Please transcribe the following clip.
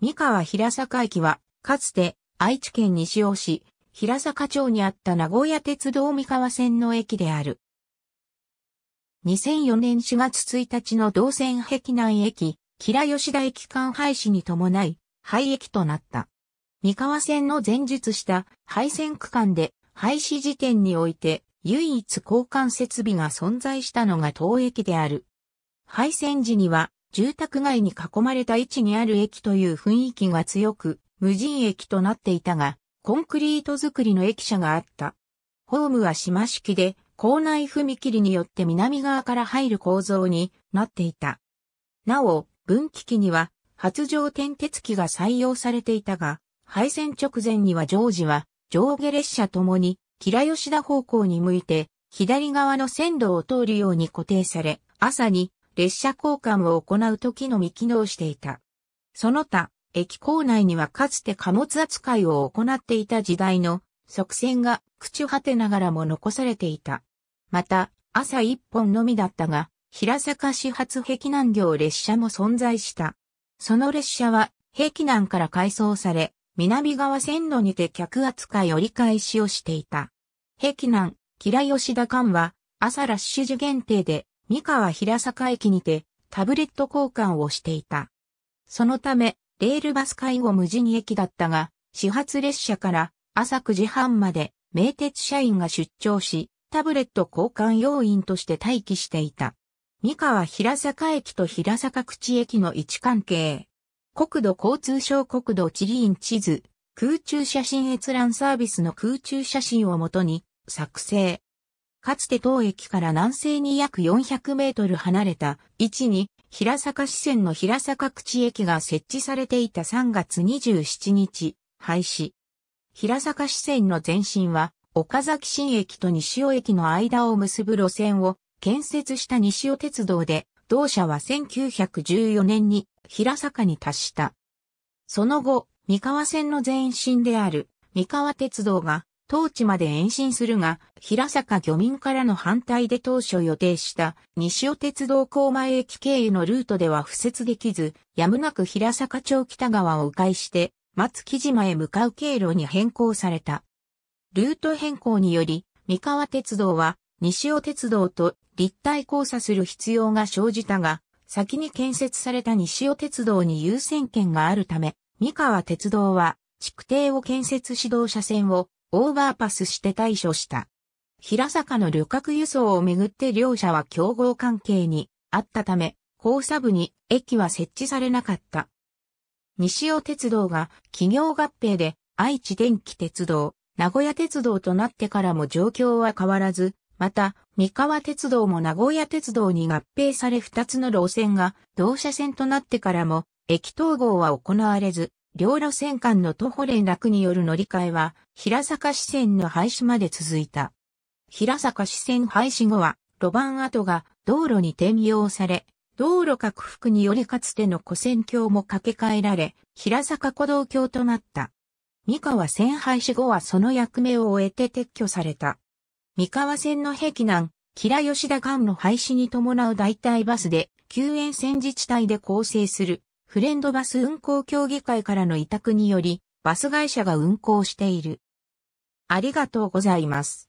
三河平坂駅は、かつて愛知県西尾市、平坂町にあった名古屋鉄道三河線の駅である。2004年4月1日の動線壁南駅、吉良吉田駅間廃止に伴い、廃駅となった。三河線の前述した廃線区間で廃止時点において唯一交換設備が存在したのが当駅である。廃線時には住宅街に囲まれた位置にある駅という雰囲気が強く、無人駅となっていたが、コンクリート造りの駅舎があった。ホームは島式で、校内踏切によって南側から入る構造になっていた。なお、分岐機には発情点鉄機が採用されていたが、廃線直前には常時は上下列車ともに、平吉田方向に向いて、左側の線路を通るように固定され、朝に列車交換を行う時のみ機能していた。その他、駅構内にはかつて貨物扱いを行っていた時代の側線が朽ち果てながらも残されていた。また、朝一本のみだったが、平坂始発壁南行列車も存在した。その列車は、壁南から改装され、南側線路にて客扱い折り返しをしていた。壁南、吉良吉田間は、朝ラッシュ時限定で、三河平坂駅にてタブレット交換をしていた。そのため、レールバス介護無人駅だったが、始発列車から朝9時半まで名鉄社員が出張し、タブレット交換要員として待機していた。三河平坂駅と平坂口駅の位置関係。国土交通省国土地理院地図、空中写真閲覧サービスの空中写真をもとに作成。かつて当駅から南西に約400メートル離れた位置に、平坂支線の平坂口駅が設置されていた3月27日、廃止。平坂支線の前身は、岡崎新駅と西尾駅の間を結ぶ路線を建設した西尾鉄道で、同社は1914年に平坂に達した。その後、三河線の前身である三河鉄道が当地まで延伸するが、平坂漁民からの反対で当初予定した西尾鉄道高前駅経由のルートでは敷設できず、やむなく平坂町北側を迂回して、松木島へ向かう経路に変更された。ルート変更により、三河鉄道は西尾鉄道と立体交差する必要が生じたが、先に建設された西尾鉄道に優先権があるため、三河鉄道は、築堤を建設指導車線をオーバーパスして対処した。平坂の旅客輸送をめぐって両者は競合関係にあったため、交差部に駅は設置されなかった。西尾鉄道が企業合併で愛知電気鉄道、名古屋鉄道となってからも状況は変わらず、また、三河鉄道も名古屋鉄道に合併され二つの路線が同車線となってからも、駅統合は行われず、両路線間の徒歩連絡による乗り換えは、平坂支線の廃止まで続いた。平坂支線廃止後は、路盤跡が道路に転用され、道路拡幅によりかつての古線橋も架け替えられ、平坂古道橋となった。三河線廃止後はその役目を終えて撤去された。三河線の壁南、平吉田間の廃止に伴う代替バスで、救援線自治体で構成するフレンドバス運行協議会からの委託により、バス会社が運行している。ありがとうございます。